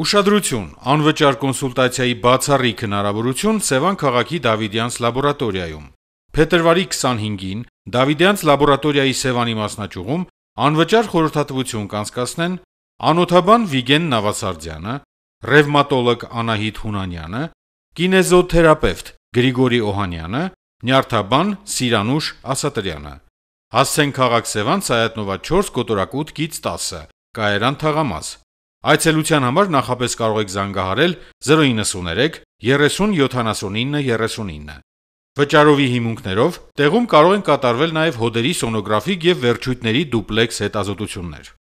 Ուշադրություն, անվճար կոնսուլտացիայի բացառիկ հնարավորություն Սևան քաղաքի Դավիդյանց լաբորատորիայում։ Փետրվարի 25-ին Դավիդյանց լաբորատորիայի Սևանի մասնաճյուղում անվճար խորհրդատվություն կանցկացնեն անոթաբան Վիգեն Նավասարդյանը, ռևմատոլոգ Անահիտ Հունանյանը, կինեզոթերապևտ Գրիգորի Օհանյանը, նյարդաբան Սիրանուշ Ասատրյանը։ Հասցեն քաղաք Սևան Սայաթնովա 4 կոտորակուտ գից 10 Կայարան թաղամաս 2022 Այցելության համար նախապես կարող եք զանգահարել 093 307939։ Վճարովի հիմունքներով տեղում կարող են կատարվել նաև հոդերի սոնոգրաֆիկ եւ վերջույթների դուպլեքս հետազոտություններ։